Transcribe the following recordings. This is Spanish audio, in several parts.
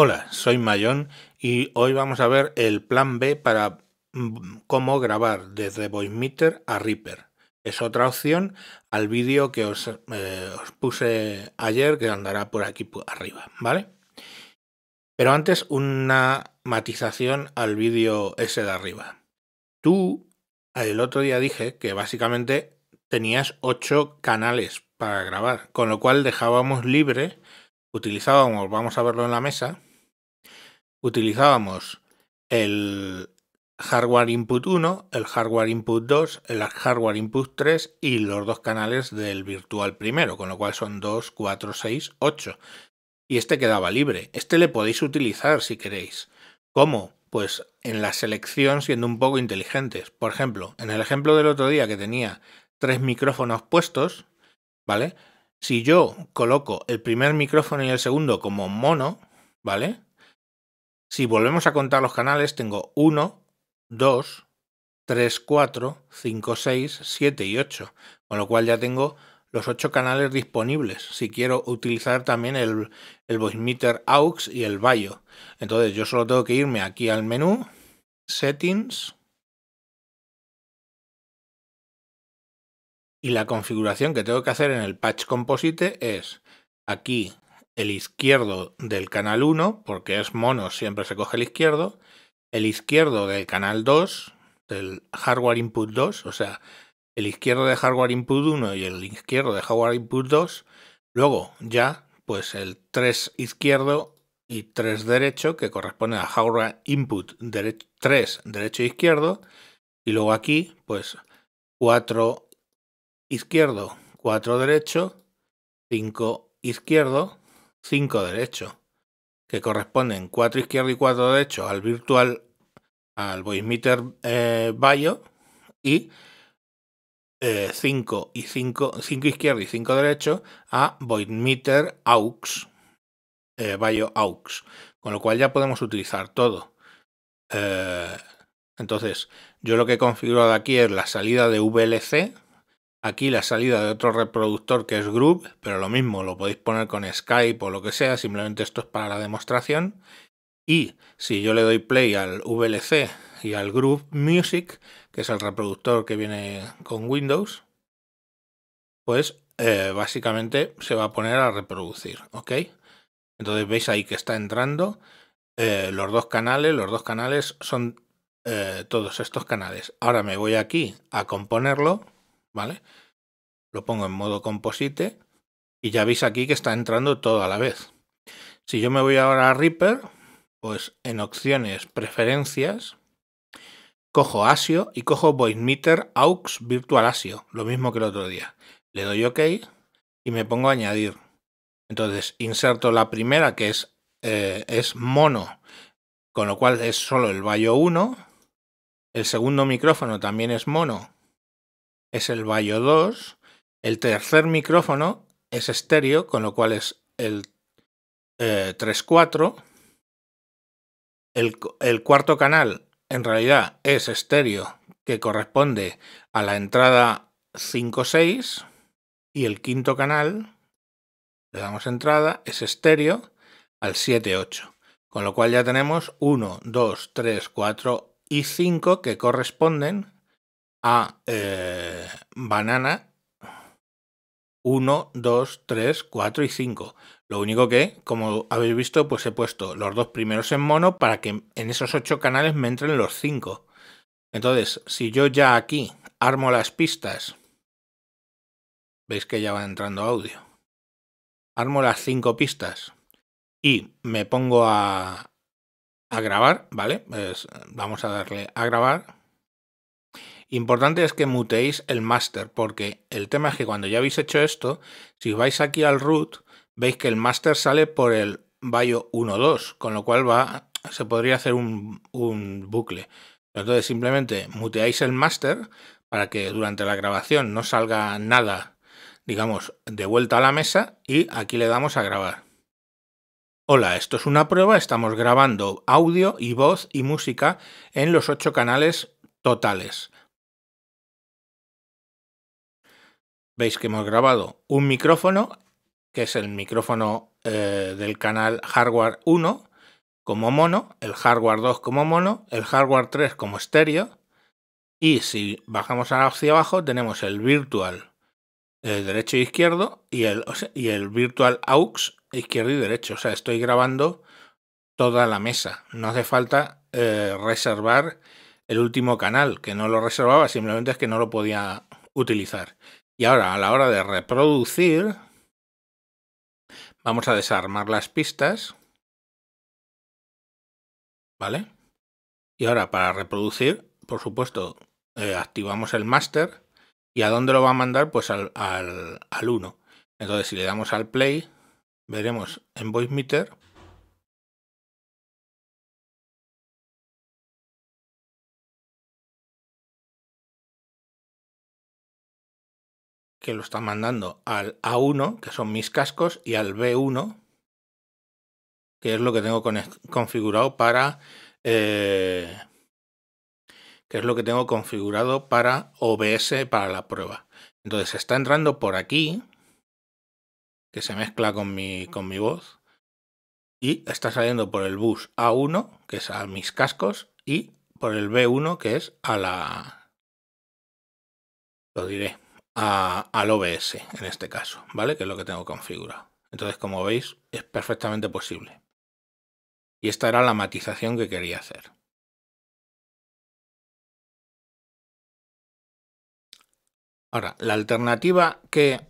Hola, soy Mayón y hoy vamos a ver el plan B para mm, cómo grabar desde VoiceMeter a Reaper. Es otra opción al vídeo que os, eh, puse ayer que andará por aquí arriba, ¿vale? Pero antes una matización al vídeo ese de arriba. Tú el otro día dije que básicamente tenías 8 canales para grabar, con lo cual dejábamos libre, utilizábamos, vamos a verlo en la mesa, utilizábamos el hardware input 1, el hardware input 2, el hardware input 3 y los dos canales del virtual primero, con lo cual son 2, 4, 6, 8. Y este quedaba libre. Este le podéis utilizar si queréis. ¿Cómo? Pues en la selección siendo un poco inteligentes. Por ejemplo, en el ejemplo del otro día que tenía tres micrófonos puestos, ¿vale? Si yo coloco el primer micrófono y el segundo como mono, ¿vale? Si volvemos a contar los canales, tengo 1, 2, 3, 4, 5, 6, 7 y 8, con lo cual ya tengo los 8 canales disponibles si quiero utilizar también el, el VoiceMeter AUX y el Valle. Entonces yo solo tengo que irme aquí al menú, Settings, y la configuración que tengo que hacer en el Patch Composite es aquí el izquierdo del canal 1, porque es mono, siempre se coge el izquierdo, el izquierdo del canal 2, del hardware input 2, o sea, el izquierdo de hardware input 1 y el izquierdo de hardware input 2, luego ya pues el 3 izquierdo y 3 derecho que corresponde a hardware input 3 derecho e izquierdo y luego aquí pues 4 izquierdo, 4 derecho, 5 izquierdo, 5 derecho, que corresponden 4 izquierdo y 4 derechos al virtual, al voicemeter eh, y 5 eh, izquierda y 5, 5 derechos a voidmeter aux, eh, aux, con lo cual ya podemos utilizar todo. Eh, entonces, yo lo que he configurado aquí es la salida de VLC, Aquí la salida de otro reproductor que es Group, pero lo mismo, lo podéis poner con Skype o lo que sea, simplemente esto es para la demostración. Y si yo le doy play al VLC y al Group Music, que es el reproductor que viene con Windows, pues eh, básicamente se va a poner a reproducir, ¿ok? Entonces veis ahí que está entrando eh, los dos canales, los dos canales son eh, todos estos canales. Ahora me voy aquí a componerlo. Lo pongo en modo composite y ya veis aquí que está entrando todo a la vez. Si yo me voy ahora a Reaper, pues en opciones preferencias, cojo ASIO y cojo VoidMeter AUX Virtual ASIO, lo mismo que el otro día. Le doy OK y me pongo a añadir. Entonces inserto la primera que es, eh, es mono, con lo cual es solo el vallo 1. El segundo micrófono también es mono, es el Bayo 2. El tercer micrófono es estéreo, con lo cual es el 3-4, eh, El, cuarto canal en realidad es estéreo, que corresponde a la entrada 5-6, Y el quinto canal, le damos entrada, es estéreo al 7-8. Con lo cual ya tenemos 1, 2, 3, 4 y 5 que corresponden a eh, banana 1, 2, 3, 4 y 5. Lo único que, como habéis visto, pues he puesto los dos primeros en mono para que en esos 8 canales me entren los 5. Entonces, si yo ya aquí armo las pistas, veis que ya va entrando audio. Armo las 5 pistas y me pongo a, a grabar, ¿vale? Pues, vamos a darle a grabar. Importante es que muteéis el master, porque el tema es que cuando ya habéis hecho esto, si vais aquí al root, veis que el master sale por el 1-2, con lo cual va, se podría hacer un, un bucle. Entonces simplemente muteáis el master para que durante la grabación no salga nada, digamos, de vuelta a la mesa y aquí le damos a grabar. Hola, esto es una prueba, estamos grabando audio y voz y música en los ocho canales totales. veis que hemos grabado un micrófono, que es el micrófono eh, del canal Hardware 1 como mono, el Hardware 2 como mono, el Hardware 3 como estéreo, y si bajamos hacia abajo tenemos el Virtual eh, derecho e izquierdo y el, y el Virtual AUX izquierdo y derecho. O sea, estoy grabando toda la mesa. No hace falta eh, reservar el último canal, que no lo reservaba, simplemente es que no lo podía utilizar. Y ahora, a la hora de reproducir, vamos a desarmar las pistas. ¿Vale? Y ahora, para reproducir, por supuesto, eh, activamos el master. ¿Y a dónde lo va a mandar? Pues al, al, al 1. Entonces, si le damos al play, veremos en voice meter que lo está mandando al A1, que son mis cascos, y al B1, eh, que es lo que tengo configurado para... que es lo que tengo configurado para OBS para la prueba. Entonces está entrando por aquí, que se mezcla con mi, con mi voz, y está saliendo por el bus A1, que es a mis cascos, y por el B1, que es a la... Lo diré al OBS en este caso, ¿vale? Que es lo que tengo configurado. Entonces, como veis, es perfectamente posible. Y esta era la matización que quería hacer. Ahora, la alternativa que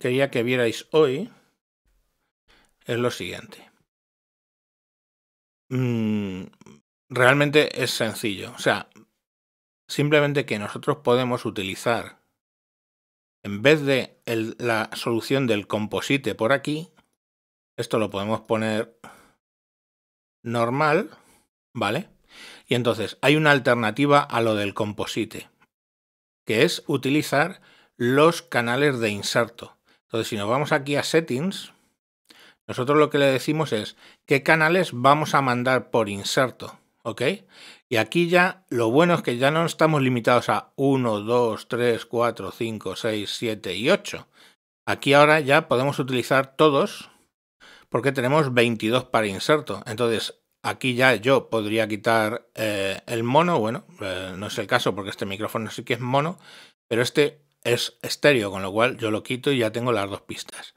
quería que vierais hoy es lo siguiente. Mm, realmente es sencillo. O sea, simplemente que nosotros podemos utilizar en vez de la solución del composite por aquí, esto lo podemos poner normal, ¿vale? Y entonces hay una alternativa a lo del composite, que es utilizar los canales de inserto. Entonces, si nos vamos aquí a settings, nosotros lo que le decimos es qué canales vamos a mandar por inserto. ¿ok? Y aquí ya lo bueno es que ya no estamos limitados a 1, 2, 3, 4, 5, 6, 7 y 8. Aquí ahora ya podemos utilizar todos porque tenemos 22 para inserto. Entonces, aquí ya yo podría quitar eh, el mono, bueno, eh, no es el caso porque este micrófono sí que es mono, pero este es estéreo, con lo cual yo lo quito y ya tengo las dos pistas.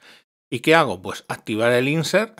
¿Y qué hago? Pues activar el insert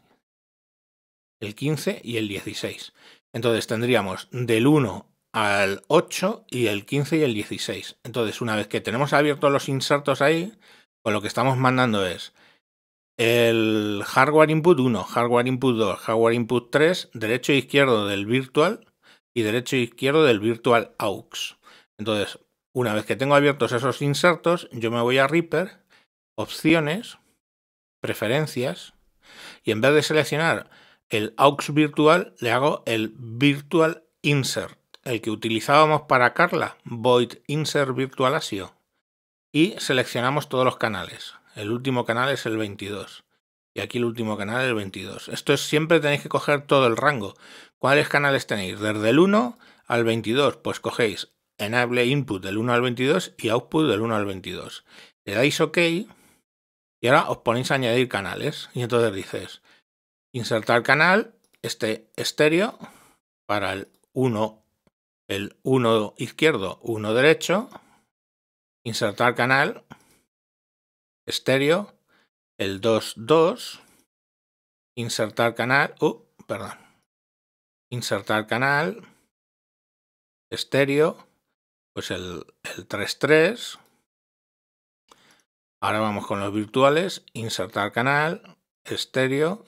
el 15 y el 16. Entonces tendríamos del 1 al 8 y el 15 y el 16. Entonces, una vez que tenemos abiertos los insertos ahí, pues lo que estamos mandando es el hardware input 1, hardware input 2, hardware input 3, derecho e izquierdo del virtual y derecho e izquierdo del virtual aux. Entonces, una vez que tengo abiertos esos insertos, yo me voy a Reaper, opciones, preferencias, y en vez de seleccionar el aux virtual le hago el virtual insert, el que utilizábamos para Carla, void insert virtual asio, y seleccionamos todos los canales. El último canal es el 22 y aquí el último canal es el 22. Esto es siempre tenéis que coger todo el rango. ¿Cuáles canales tenéis? Desde el 1 al 22, pues cogéis enable input del 1 al 22 y output del 1 al 22. Le dais OK y ahora os ponéis a añadir canales y entonces dices Insertar canal, este estéreo, para el 1, el 1 izquierdo, 1 derecho. Insertar canal, estéreo, el 2, 2. Insertar canal, uh, perdón. Insertar canal, estéreo, pues el, el 3, 3. Ahora vamos con los virtuales, insertar canal, estéreo,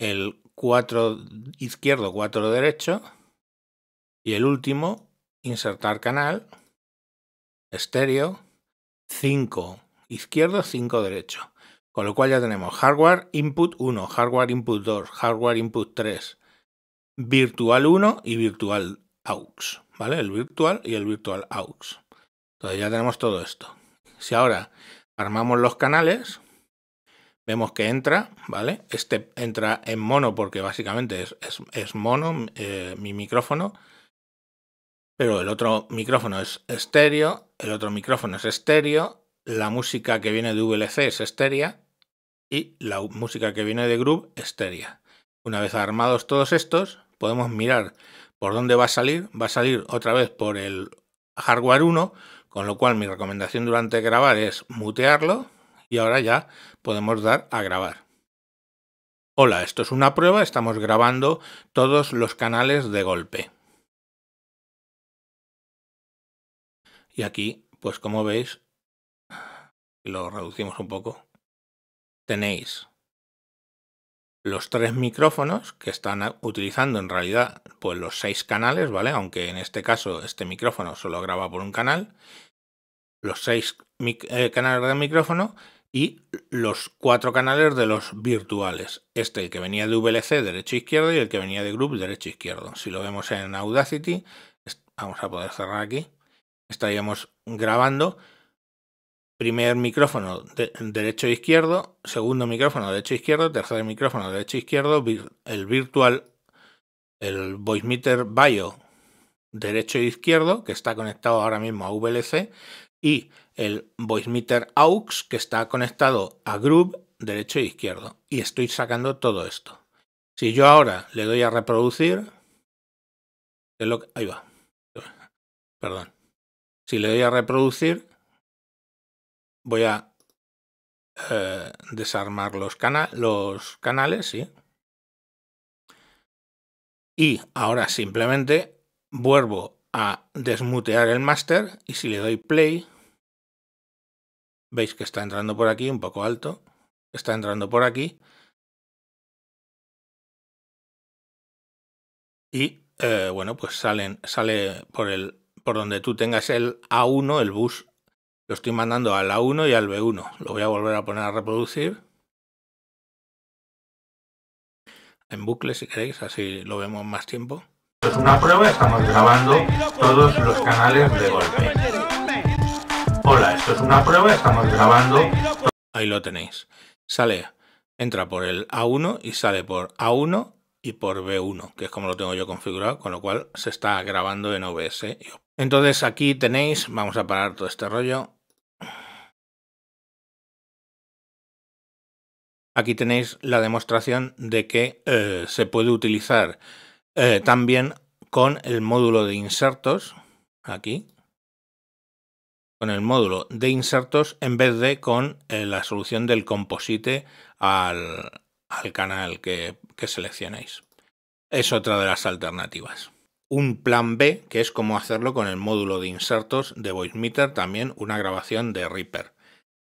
el 4 izquierdo, 4 derecho, y el último, insertar canal, estéreo, 5 izquierdo, 5 derecho. Con lo cual ya tenemos hardware input 1, hardware input 2, hardware input 3, virtual 1 y virtual aux, ¿vale? El virtual y el virtual aux. Entonces ya tenemos todo esto. Si ahora armamos los canales, Vemos que entra, ¿vale? Este entra en mono porque básicamente es, mono eh, mi micrófono, pero el otro micrófono es estéreo, el otro micrófono es estéreo, la música que viene de VLC es estérea y la música que viene de Groove estéreo Una vez armados todos estos, podemos mirar por dónde va a salir. Va a salir otra vez por el hardware 1, con lo cual mi recomendación durante grabar es mutearlo y ahora ya podemos dar a grabar. Hola, esto es una prueba, estamos grabando todos los canales de golpe. Y aquí, pues como veis, lo reducimos un poco, tenéis los tres micrófonos que están utilizando en realidad pues los seis canales, ¿vale? Aunque en este caso este micrófono solo graba por un canal, los seis eh, canales de micrófono y los cuatro canales de los virtuales. Este, el que venía de VLC derecho-izquierdo e y el que venía de Group derecho-izquierdo. E si lo vemos en Audacity, vamos a poder cerrar aquí, estaríamos grabando primer micrófono de derecho-izquierdo, e segundo micrófono derecho-izquierdo, tercer micrófono derecho-izquierdo, el virtual, el Meter Bio derecho-izquierdo, que está conectado ahora mismo a VLC, y el VoiceMeter AUX que está conectado a Groove derecho e izquierdo. Y estoy sacando todo esto. Si yo ahora le doy a reproducir, es lo ahí va, perdón. Si le doy a reproducir, voy a eh, desarmar los, canales, ¿sí? Y ahora simplemente vuelvo a desmutear el master y si le doy play, Veis que está entrando por aquí, un poco alto. Está entrando por aquí. Y eh, bueno, pues salen, sale por el por donde tú tengas el A1, el bus. Lo estoy mandando al A1 y al B1. Lo voy a volver a poner a reproducir. En bucle, si queréis, así lo vemos más tiempo. Es una prueba, estamos grabando todos los canales de golpe es una prueba, estamos grabando. Ahí lo tenéis. Sale, entra por el A1 y sale por A1 y por B1, que es como lo tengo yo configurado, con lo cual se está grabando en OBS. Entonces aquí tenéis, vamos a parar todo este rollo. Aquí tenéis la demostración de que eh, se puede utilizar eh, también con el módulo de insertos, aquí, con el módulo de insertos en vez de con eh, la solución del composite al, canal que, que seleccionéis. Es otra de las alternativas un plan B, que es cómo hacerlo con el módulo de insertos de VoiceMeter, también una grabación de Reaper.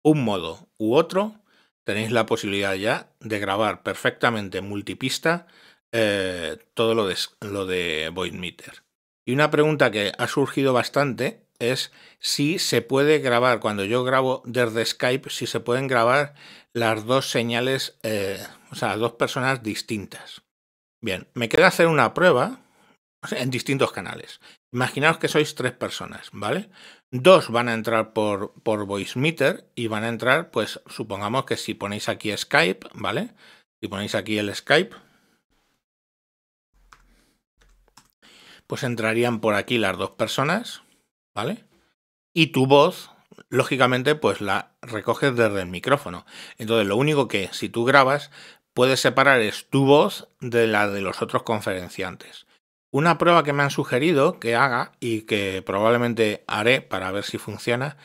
Un modo u otro, tenéis la posibilidad ya de grabar perfectamente multipista eh, todo lo de, lo de Y una pregunta que ha surgido bastante es si se puede grabar, cuando yo grabo desde Skype, si se pueden grabar las dos señales, eh, o sea, dos personas distintas. Bien, me queda hacer una prueba en distintos canales. Imaginaos que sois tres personas, ¿vale? Dos van a entrar por, por VoiceMeter y van a entrar, pues supongamos que si ponéis aquí Skype, ¿vale? Si ponéis aquí el Skype, pues entrarían por aquí las dos personas, ¿vale? Y tu voz, lógicamente, pues la recoges desde el micrófono. Entonces, lo único que si tú grabas, puedes separar es tu voz de la de los otros conferenciantes. Una prueba que me han sugerido que haga y que probablemente haré para ver si funciona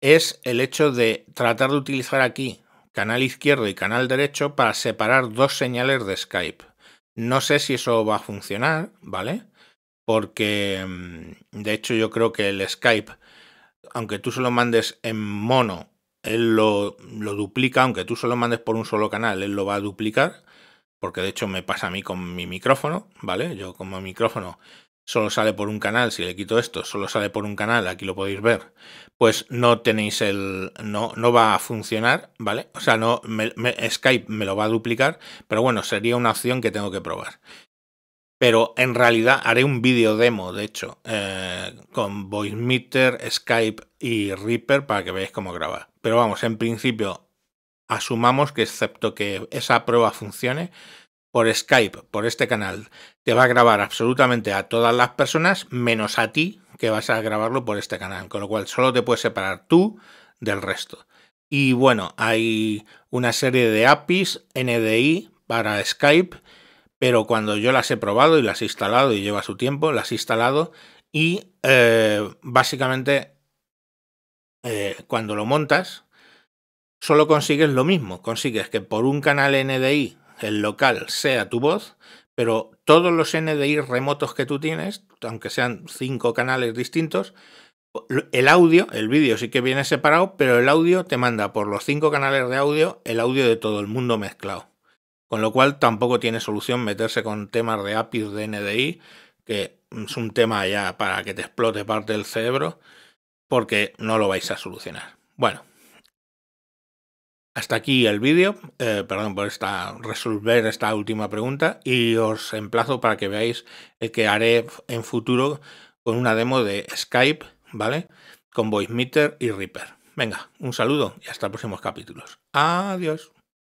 es el hecho de tratar de utilizar aquí canal izquierdo y canal derecho para separar dos señales de Skype. No sé si eso va a funcionar, ¿vale? porque mm, de hecho yo creo que el Skype, aunque tú se lo mandes en mono, él lo, duplica, aunque tú se lo mandes por un solo canal, él lo va a duplicar, porque de hecho me pasa a mí con mi micrófono, ¿vale? Yo como micrófono solo sale por un canal, si le quito esto, solo sale por un canal, aquí lo podéis ver, pues no tenéis el, no, no va a funcionar, ¿vale? O sea, no, Skype me lo va a duplicar, pero bueno, sería una opción que tengo que probar pero en realidad haré un vídeo demo, de hecho, eh, con VoiceMeter, Skype y Reaper para que veáis cómo grabar. Pero vamos, en principio, asumamos que excepto que esa prueba funcione, por Skype, por este canal, te va a grabar absolutamente a todas las personas, menos a ti, que vas a grabarlo por este canal. Con lo cual, solo te puedes separar tú del resto. Y bueno, hay una serie de APIs, NDI para Skype pero cuando yo las he probado y las he instalado y lleva su tiempo, las he instalado y eh, básicamente eh, cuando lo montas solo consigues lo mismo, consigues que por un canal NDI el local sea tu voz, pero todos los NDI remotos que tú tienes, aunque sean cinco canales distintos, el audio, el vídeo sí que viene separado, pero el audio te manda por los cinco canales de audio el audio de todo el mundo mezclado. Con lo cual tampoco tiene solución meterse con temas de APIs de NDI, que es un tema ya para que te explote parte del cerebro, porque no lo vais a solucionar. Bueno, hasta aquí el vídeo, eh, perdón por esta, resolver esta última pregunta y os emplazo para que veáis el que haré en futuro con una demo de Skype, ¿vale? Con VoiceMeter y Reaper. Venga, un saludo y hasta próximos capítulos. Adiós.